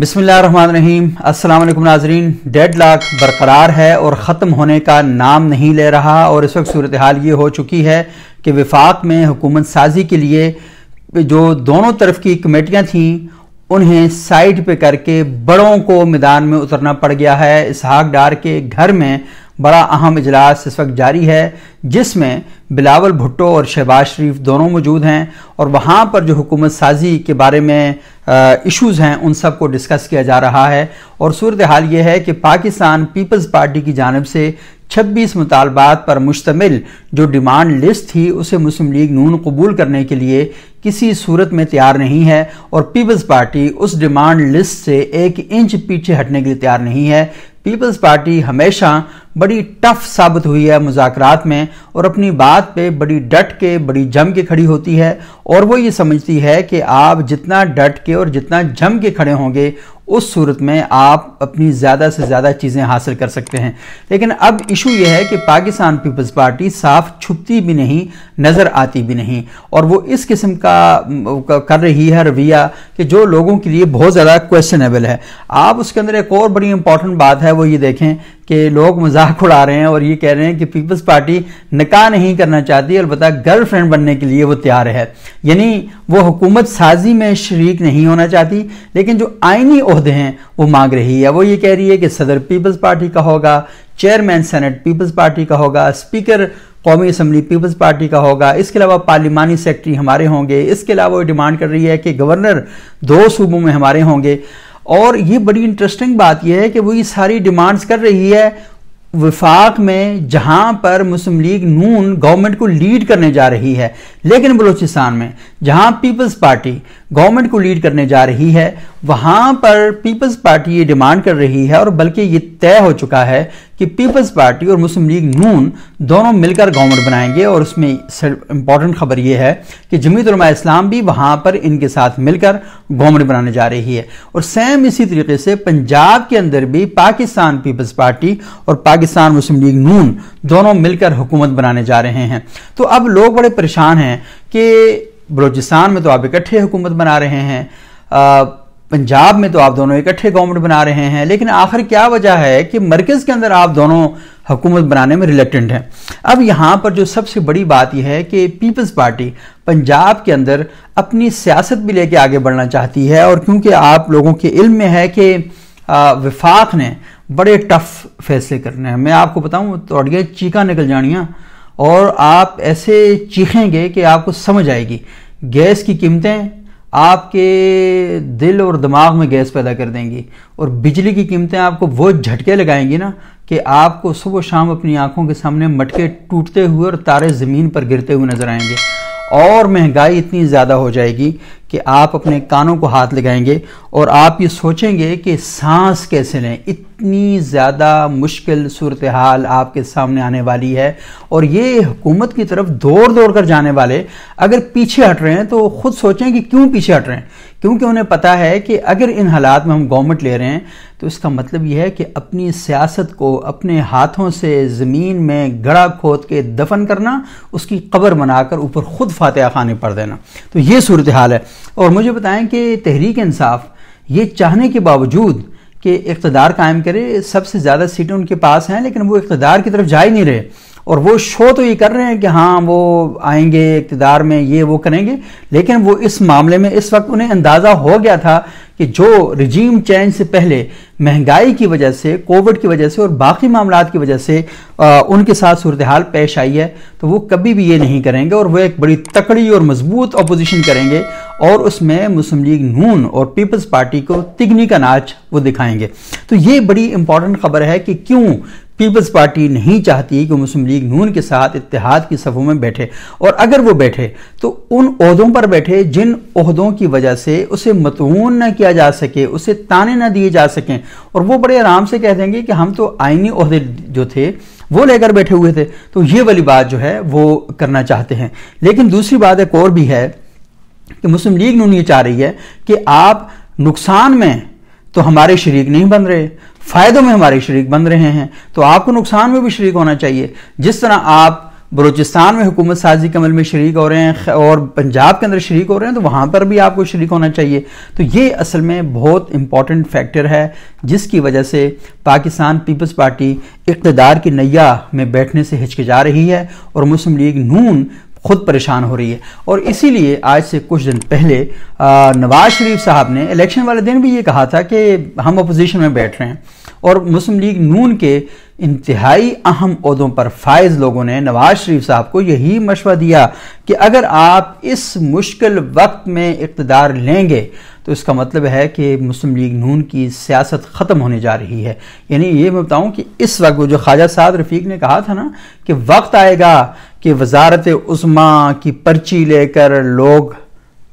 बिसमीम अल्लाम नाजरीन डेड लाख बरकरार है और ख़त्म होने का नाम नहीं ले रहा और इस वक्त सूरत हाल ये हो चुकी है कि विफाक में हुकूमत साजी के लिए जो दोनों तरफ की कमेटियाँ थीं उन्हें साइड पे करके बड़ों को मैदान में उतरना पड़ गया है इसहाक डार के घर में बड़ा अहम इजलास इस वक्त जारी है जिसमें बिलावल भुट्टो और शहबाज शरीफ दोनों मौजूद हैं और वहाँ पर जो हुकूमत साजी के बारे में इश्यूज हैं उन सब को डिस्कस किया जा रहा है और सूरत हाल ये है कि पाकिस्तान पीपल्स पार्टी की जानब से 26 मुतालबात पर मुश्तमिल जो डिमांड लिस्ट थी उसे मुस्लिम लीग नून कबूल करने के लिए किसी सूरत में तैयार नहीं है और पीपल्स पार्टी उस डिमांड लिस्ट से एक इंच पीछे हटने के लिए तैयार नहीं है पीपल्स पार्टी हमेशा बड़ी टफ साबित हुई है मुजाकरात में और अपनी बात पे बड़ी डट के बड़ी जम के खड़ी होती है और वो ये समझती है कि आप जितना डट के और जितना जम के खड़े होंगे उस सूरत में आप अपनी ज़्यादा से ज़्यादा चीज़ें हासिल कर सकते हैं लेकिन अब इशू यह है कि पाकिस्तान पीपल्स पार्टी साफ छुपती भी नहीं नज़र आती भी नहीं और वो इस किस्म का कर रही है रवैया कि जो लोगों के लिए बहुत ज़्यादा क्वेश्चनेबल है आप उसके अंदर एक और बड़ी इंपॉर्टेंट बात है वो ये देखें कि लोग मजाक उड़ा रहे हैं और ये कह रहे हैं कि पीपल्स पार्टी निकाह नहीं करना चाहती अलबत् गर्लफ्रेंड बनने के लिए वो तैयार है यानी वो हुकूमत साजी में शरीक नहीं होना चाहती लेकिन जो आइनी अहदे हैं वो मांग रही है वो ये कह रही है कि सदर पीपल्स पार्टी का होगा चेयरमैन सेनेट पीपल्स पार्टी का होगा स्पीकर कौमी असम्बली पीपल्स पार्टी का होगा इसके अलावा पार्लिमानी सेक्रेटरी हमारे होंगे इसके अलावा वो डिमांड कर रही है कि गवर्नर दो सूबों में हमारे होंगे और ये बड़ी इंटरेस्टिंग बात यह है कि वो ये सारी डिमांड्स कर रही है विफाक में जहां पर मुस्लिम लीग नून गवर्नमेंट को लीड करने जा रही है लेकिन बलूचिस्तान में जहां पीपल्स पार्टी गवर्नमेंट को लीड करने जा रही है वहां पर पीपल्स पार्टी ये डिमांड कर रही है और बल्कि ये तय हो चुका है कि पीपल्स पार्टी और मुस्लिम लीग नून दोनों मिलकर गवर्नमेंट बनाएंगे और उसमें इंपॉर्टेंट खबर ये है कि जमीत इस्लाम भी वहां पर इनके साथ मिलकर गवर्नमेंट बनाने जा रही है और सेम इसी तरीके से पंजाब के अंदर भी पाकिस्तान पीपल्स पार्टी और पाकिस्तान मुस्लिम लीग नून दोनों मिलकर हुकूमत बनाने जा रहे हैं तो अब लोग बड़े परेशान हैं कि बलोचिस्तान में तो आप इकट्ठे हुकूमत बना रहे हैं पंजाब में तो आप दोनों इकट्ठे गवर्नमेंट बना रहे हैं लेकिन आखिर क्या वजह है कि मरकज़ के अंदर आप दोनों हुकूमत बनाने में रिलेक्टेंट हैं अब यहाँ पर जो सबसे बड़ी बात यह है कि पीपल्स पार्टी पंजाब के अंदर अपनी सियासत भी लेके आगे बढ़ना चाहती है और क्योंकि आप लोगों के इल्म में है कि विफाक ने बड़े टफ फैसले करने हैं मैं आपको बताऊँ तो चीका निकल जानियाँ और आप ऐसे चीखेंगे कि आपको समझ आएगी गैस की कीमतें आपके दिल और दिमाग में गैस पैदा कर देंगी और बिजली की कीमतें आपको वो झटके लगाएंगी ना कि आपको सुबह शाम अपनी आंखों के सामने मटके टूटते हुए और तारे ज़मीन पर गिरते हुए नज़र आएंगे और महंगाई इतनी ज़्यादा हो जाएगी कि आप अपने कानों को हाथ लगाएंगे और आप ये सोचेंगे कि सांस कैसे लें इतनी ज़्यादा मुश्किल सूरत हाल आपके सामने आने वाली है और ये हुकूमत की तरफ दौड़ दौड़ कर जाने वाले अगर पीछे हट रहे हैं तो खुद सोचें कि क्यों पीछे हट रहे हैं क्योंकि उन्हें पता है कि अगर इन हालात में हम गवर्नमेंट ले रहे हैं तो इसका मतलब यह है कि अपनी सियासत को अपने हाथों से ज़मीन में गड़ा खोद के दफन करना उसकी कब्र बनाकर ऊपर खुद फातह खाने पड़ देना तो ये सूरत हाल है और मुझे बताएं कि तहरीक इंसाफ ये चाहने के बावजूद कि इकतदार कायम करे सबसे ज़्यादा सीटें उनके पास हैं लेकिन वो इकतदार की तरफ जा ही नहीं रहे और वो शो तो ये कर रहे हैं कि हाँ वो आएंगे इकतदार में ये वो करेंगे लेकिन वो इस मामले में इस वक्त उन्हें अंदाज़ा हो गया था कि जो रिजीम चेंज से पहले महंगाई की वजह से कोविड की वजह से और बाकी मामला की वजह से आ, उनके साथ सूरत हाल पेश आई है तो वो कभी भी ये नहीं करेंगे और वो एक बड़ी तकड़ी और मजबूत अपोजिशन करेंगे और उसमें मुस्लिम लीग नून और पीपल्स पार्टी को तिगनी का नाच वो दिखाएंगे तो ये बड़ी इंपॉर्टेंट खबर है कि क्यों पीपल्स पार्टी नहीं चाहती कि मुस्लिम लीग नून के साथ इतिहाद की सफ़ों में बैठे और अगर वो बैठे तो उन अहदों पर बैठे जिन उहदों की वजह से उसे मतून न किया जा सके उसे ताने न दिए जा सकें और वो बड़े आराम से कह देंगे कि हम तो आइनी अहदे जो थे वो लेकर बैठे हुए थे तो ये वाली बात जो है वो करना चाहते हैं लेकिन दूसरी बात एक और भी है कि मुस्लिम लीग नून ये चाह रही है कि आप नुकसान में तो हमारे शरीक नहीं बन रहे फायदों में हमारे शरीक बन रहे हैं तो आपको नुकसान में भी शरीक होना चाहिए जिस तरह आप बलोचिस्तान में हुकूमत साजी के अमल में शरीक हो रहे हैं और पंजाब के अंदर शरीक हो रहे हैं तो वहाँ पर भी आपको शरीक होना चाहिए तो ये असल में बहुत इंपॉर्टेंट फैक्टर है जिसकी वजह से पाकिस्तान पीपल्स पार्टी इकतदार की नैया में बैठने से हिचकिचा रही है और मुस्लिम लीग नून खुद परेशान हो रही है और इसीलिए आज से कुछ दिन पहले नवाज शरीफ साहब ने इलेक्शन वाले दिन भी ये कहा था कि हम अपोजिशन में बैठ रहे हैं और मुस्लिम लीग नून के इंतहाई अहम अहदों पर फायज लोगों ने नवाज शरीफ साहब को यही मशवरा दिया कि अगर आप इस मुश्किल वक्त में इकतदार लेंगे तो इसका मतलब है कि मुस्लिम लीग नून की सियासत ख़त्म होने जा रही है यानी ये मैं बताऊँ कि इस वक्त जो ख्वाजा साद रफ़ीक ने कहा था ना कि वक्त आएगा कि वजारत उस्मा की पर्ची लेकर लोग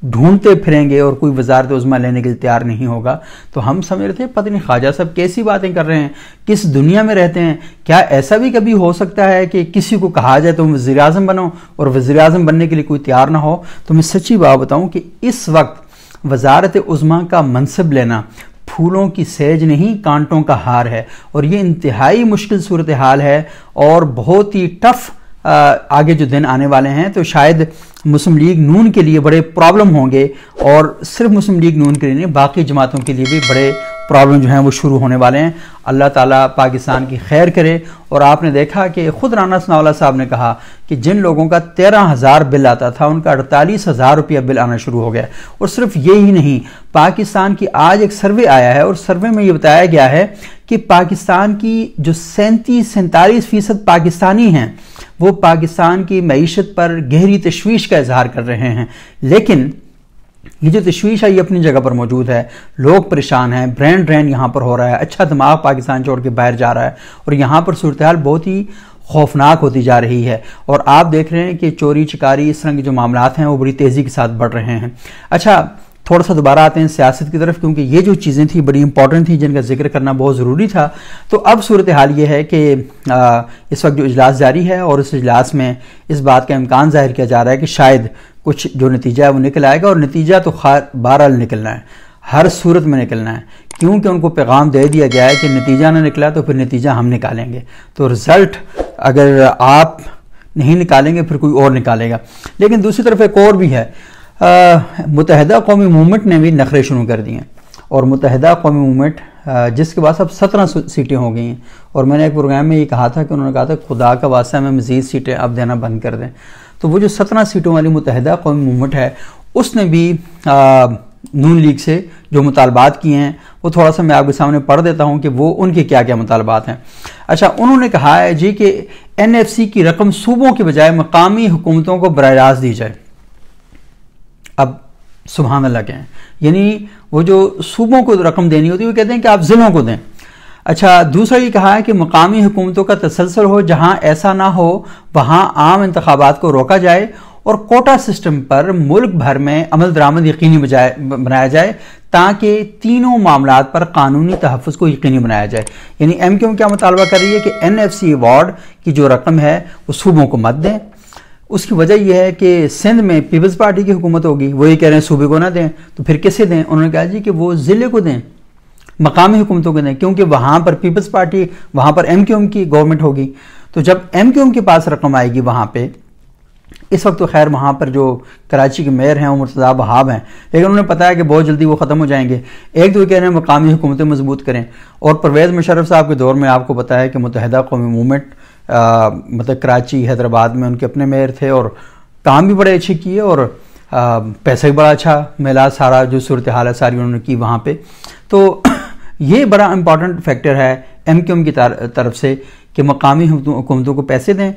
ढूंढते फिरेंगे और कोई वजारत उजमा लेने के लिए तैयार नहीं होगा तो हम समझ रहे थे पता नहीं ख्वाजा साहब कैसी बातें कर रहे हैं किस दुनिया में रहते हैं क्या ऐसा भी कभी हो सकता है कि किसी को कहा जाए तुम तो वज़ी अजम बनो और वज़ी अजम बनने के लिए कोई तैयार ना हो तो मैं सच्ची बात बताऊँ कि इस वक्त वजारत उजमा का मनसब लेना फूलों की सेज नहीं कांटों का हार है और ये इंतहाई मुश्किल सूरत हाल है और बहुत ही टफ़ आगे जो दिन आने वाले हैं तो शायद मुस्लिम लीग नून के लिए बड़े प्रॉब्लम होंगे और सिर्फ मुस्लिम लीग नून के लिए नहीं बाकी जमातों के लिए भी बड़े प्रॉब्लम जो हैं वो शुरू होने वाले हैं अल्लाह ताला पाकिस्तान की खैर करे और आपने देखा कि ख़ुद राना सनावला साहब ने कहा कि जिन लोगों का तेरह हज़ार बिल आता था उनका अड़तालीस हज़ार रुपया बिल आना शुरू हो गया और सिर्फ ये ही नहीं पाकिस्तान की आज एक सर्वे आया है और सर्वे में ये बताया गया है कि पाकिस्तान की जो सैंतीस सैंतालीस फ़ीसद पाकिस्तानी हैं वो पाकिस्तान की मीशत पर गहरी तशवीश का इजहार कर रहे हैं लेकिन ये जो तशवीश है ये अपनी जगह पर मौजूद है लोग परेशान हैं ब्रेन ड्रेन यहाँ पर हो रहा है अच्छा दिमाग पाकिस्तान छोड़ के बाहर जा रहा है और यहाँ पर सूरत बहुत ही खौफनाक होती जा रही है और आप देख रहे हैं कि चोरी चिकारी इस तरह के जो मामला हैं वो बड़ी तेज़ी के साथ बढ़ रहे हैं अच्छा थोड़ा सा दोबारा आते हैं सियासत की तरफ क्योंकि ये जो चीज़ें थी बड़ी इंपॉर्टेंट थी जिनका जिक्र करना बहुत ज़रूरी था तो अब सूरत हाल ये है कि इस वक्त जो इजलास जारी है और उस इजलास में इस बात का इम्कान जाहिर किया जा रहा है कि शायद कुछ जो नतीजा है वो निकल आएगा और नतीजा तो खार बहरहाल निकलना है हर सूरत में निकलना है क्योंकि उनको पैगाम दे दिया गया है कि नतीजा ना निकला तो फिर नतीजा हम निकालेंगे तो रिज़ल्ट अगर आप नहीं निकालेंगे फिर कोई और निकालेगा लेकिन दूसरी तरफ एक और भी है मुतहदा कौमी मूवमेंट ने भी नखरे शुरू कर दिए और मुतहदा कौमी मूवमेंट जिसके बाद अब सत्रह सीटें हो गई हैं और मैंने एक प्रोग्राम में ये कहा था कि उन्होंने कहा था खुदा का वास्ता में मज़ीद सीटें आप देना बंद कर दें तो वो जो सत्रह सीटों वाली मुतहदा कौमी मूवमेंट है उसने भी आ, नून लीग से जो मुतालबात किए हैं वो थोड़ा सा मैं आपके सामने पढ़ देता हूँ कि वो उनके क्या क्या मुतालबात हैं अच्छा उन्होंने कहा है जी कि एन एफ सी की रकम सूबों के बजाय मकामी हुकूमतों को बर रास्त दी जाए सुबहान अल्लाह कहें हैं यानी वो जो सूबों को रकम देनी होती है वो कहते हैं कि आप ज़िलों को दें अच्छा दूसरा ये कहा है कि मकामी हुकूमतों का तसलसल हो जहाँ ऐसा ना हो वहाँ आम इंतबात को रोका जाए और कोटा सिस्टम पर मुल्क भर में अमल दरामद यकीनी बनाया जाए ताकि तीनों मामला पर कानूनी तहफ़ को यकीनी बनाया जाए यानी एम क्यू क्या मुतालबा कर रही है कि एन एफ सी अवार्ड की जो रकम है वो सूबों को मत दें उसकी वजह यह है कि सिंध में पीपल्स पार्टी की हुकूमत होगी वो ये कह रहे हैं सूबे को ना दें तो फिर किसे दें उन्होंने कहा जी कि वो ज़िले को दें मकामी हुकूमतों को दें क्योंकि वहाँ पर पीपल्स पार्टी वहाँ पर एम क्यू एम की गवर्नमेंट होगी तो जब एम क्यू एम के पास रकम आएगी वहाँ पर इस वक्त तो खैर वहाँ पर जो कराची के मेयर हैं वो मुर्तजा बहाब हैं लेकिन उन्हें पता है कि बहुत जल्दी वो ख़त्म हो जाएंगे एक तो कह रहे हैं मकामी हुकूमतें मजबूत करें और परवेज़ मुशरफ साहब के दौर में आपको पता है कि मुतहदा कौमी मूवमेंट आ, मतलब कराची हैदराबाद में उनके अपने मेयर थे और काम भी बड़े अच्छे किए और पैसा भी बड़ा अच्छा मिला सारा जो सूरत हाल है सारी उन्होंने की वहाँ पे तो ये बड़ा इम्पॉर्टेंट फैक्टर है एम क्यू एम की तरफ से कि मकामी हुकूमतों को पैसे दें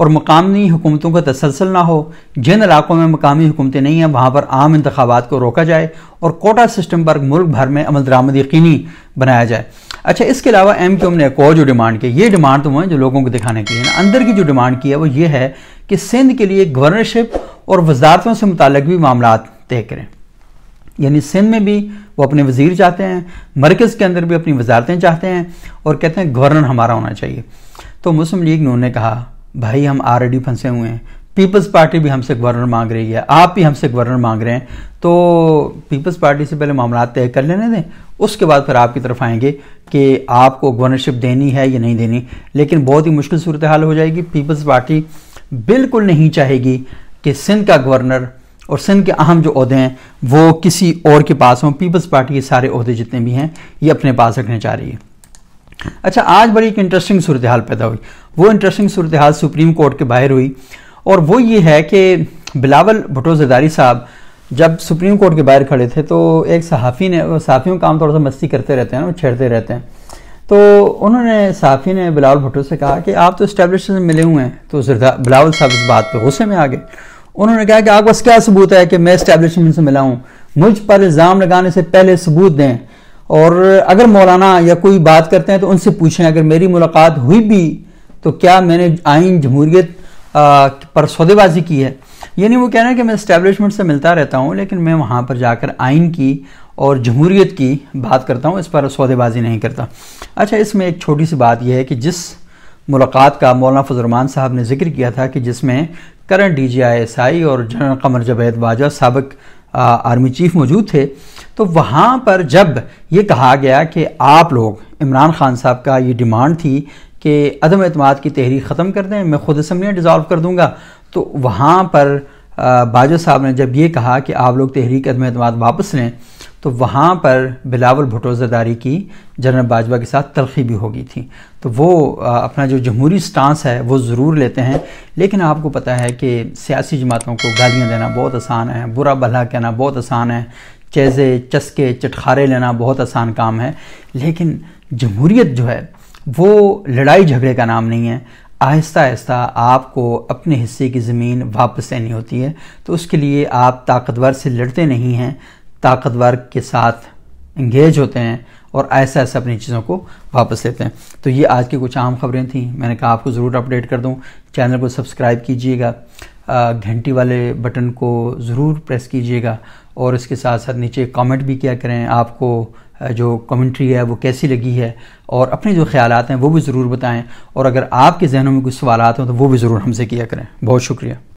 और मकामी हुकूमतों का तसलसल ना हो जिन इलाकों में मकामी हुकूमतें नहीं हैं वहाँ पर आम इंतबात को रोका जाए और कोटा सिस्टम पर मुल्क भर में अमल दरामद यकीनी बनाया जाए अच्छा इसके अलावा एम क्यूम ने एक और जो डिमांड की ये डिमांड तो वो है जो लोगों को दिखाने के लिए ना अंदर की जो डिमांड की है वो ये है कि सिंध के लिए गवर्नरशिप और वजारतों से मुतक भी मामला तय करें यानी सिंध में भी वो अपने वजीर चाहते हैं मरकज़ के अंदर भी अपनी वजारतें चाहते हैं और कहते हैं गवर्नर हमारा होना चाहिए तो मुस्लिम लीग ने उन्होंने कहा भाई हम ऑलरेडी फंसे हुए हैं पीपल्स पार्टी भी हमसे गवर्नर मांग रही है आप भी हमसे गवर्नर मांग रहे हैं तो पीपल्स पार्टी से पहले मामला तय कर लेने दें उसके बाद फिर आपकी तरफ आएंगे कि आपको गवर्नरशिप देनी है या नहीं देनी लेकिन बहुत ही मुश्किल सूरत हाल हो जाएगी पीपल्स पार्टी बिल्कुल नहीं चाहेगी कि सिंध का गवर्नर और सिंध के अहम जो अहदे हैं वो किसी और के पास हों पीपल्स पार्टी के सारे अहदे जितने भी हैं ये अपने पास रखने चाह रही है अच्छा आज बड़ी एक इंटरेस्टिंग सूरत हाल पैदा हुई वो इंटरेस्टिंग सूरत हाल सुप्रीम कोर्ट के बाहर हुई और वो ये है कि बिलावल भुटो जदारी साहब जब सुप्रीम कोर्ट के बाहर खड़े थे तो एक सहाफ़ी ने सहाफ़ियों काम थोड़ा सा मस्ती करते रहते हैं ना छेड़ते रहते हैं तो उन्होंने सहाफ़ी ने बिलावल भुटो से कहा कि आप तो इस्टेब्लिश में मिले हुए हैं तो बिलावल साहब इस बात पर गुस्से में आ गए उन्होंने कहा कि आपके पास क्या सबूत है कि मैं इस्टेब्लिशमेंट से मिला हूँ मुझ पर इल्ज़ाम लगाने से पहले सबूत दें और अगर मौलाना या कोई बात करते हैं तो उनसे पूछें अगर मेरी मुलाकात हुई भी तो क्या मैंने आइन जमहूरीत पर सौदेबाजी की है यानी वो कह रहे हैं कि मैं इस्टेबलिशमेंट से मिलता रहता हूँ लेकिन मैं वहाँ पर जाकर आइन की और जमहूरीत की बात करता हूँ इस पर सौदेबाजी नहीं करता अच्छा इसमें एक छोटी सी बात यह है कि जिस मुलाकात का मौलाना फजलरमान साहब ने जिक्र किया था कि जिसमें current D G I S I और जनरल कमर जबैद बाजा सबक आर्मी चीफ मौजूद थे तो वहाँ पर जब ये कहा गया कि आप लोग इमरान खान साहब का ये डिमांड थी कि अदम अतमाद की तहरीक ख़त्म कर दें मैं खुद असम्बलियाँ डिज़ोल्व कर दूँगा तो वहाँ पर बाजवा साहब ने जब ये कहा कि आप लोग तहरीक अदम अतमाद वापस लें तो वहाँ पर बिलावल भुटो जरदारी की जनरल बाजवा के साथ तलखी भी हो गई थी तो वो अपना जो जमहूरी स्टांस है वो ज़रूर लेते हैं लेकिन आपको पता है कि सियासी जमातों को गालियाँ देना बहुत आसान है बुरा भला कहना बहुत आसान है चेज़े चस्के चटखारे लेना बहुत आसान काम है लेकिन जमहूरीत जो है वो लड़ाई झगड़े का नाम नहीं है आहिस्ता आहिस्ता आपको अपने हिस्से की ज़मीन वापस लेनी होती है तो उसके लिए आप ताकतवर से लड़ते नहीं हैं ताकतवर के साथ इंगेज होते हैं और ऐसे ऐसे अपनी चीज़ों को वापस लेते हैं तो ये आज की कुछ आम खबरें थी मैंने कहा आपको ज़रूर अपडेट कर दूँ चैनल को सब्सक्राइब कीजिएगा घंटी वाले बटन को ज़रूर प्रेस कीजिएगा और इसके साथ साथ नीचे कमेंट भी किया करें आपको जो कमेंट्री है वो कैसी लगी है और अपने जो ख्याल हैं वो भी ज़रूर बताएं और अगर आपके जहनों में कुछ सवाल हों तो वो भी ज़रूर हमसे किया करें बहुत शुक्रिया